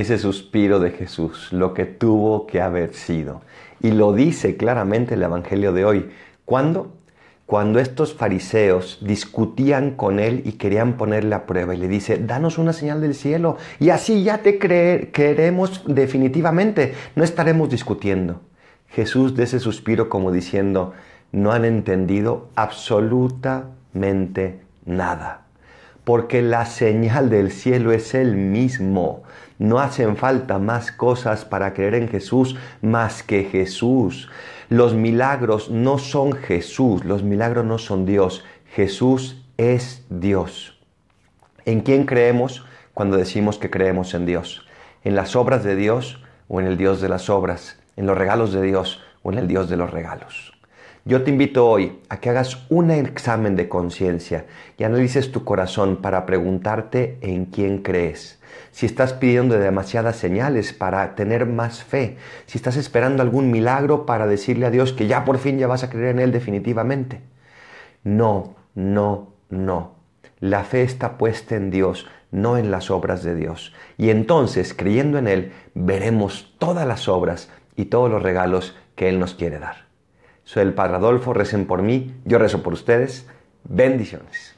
ese suspiro de Jesús, lo que tuvo que haber sido. Y lo dice claramente el Evangelio de hoy. ¿Cuándo? Cuando estos fariseos discutían con él y querían ponerle a prueba y le dice, danos una señal del cielo y así ya te creeremos definitivamente, no estaremos discutiendo. Jesús de ese suspiro como diciendo, no han entendido absolutamente nada porque la señal del cielo es el mismo. No hacen falta más cosas para creer en Jesús más que Jesús. Los milagros no son Jesús, los milagros no son Dios. Jesús es Dios. ¿En quién creemos cuando decimos que creemos en Dios? ¿En las obras de Dios o en el Dios de las obras? ¿En los regalos de Dios o en el Dios de los regalos? Yo te invito hoy a que hagas un examen de conciencia y analices tu corazón para preguntarte en quién crees. Si estás pidiendo demasiadas señales para tener más fe, si estás esperando algún milagro para decirle a Dios que ya por fin ya vas a creer en Él definitivamente. No, no, no. La fe está puesta en Dios, no en las obras de Dios. Y entonces, creyendo en Él, veremos todas las obras y todos los regalos que Él nos quiere dar. Soy el Padre Adolfo, recen por mí, yo rezo por ustedes. Bendiciones.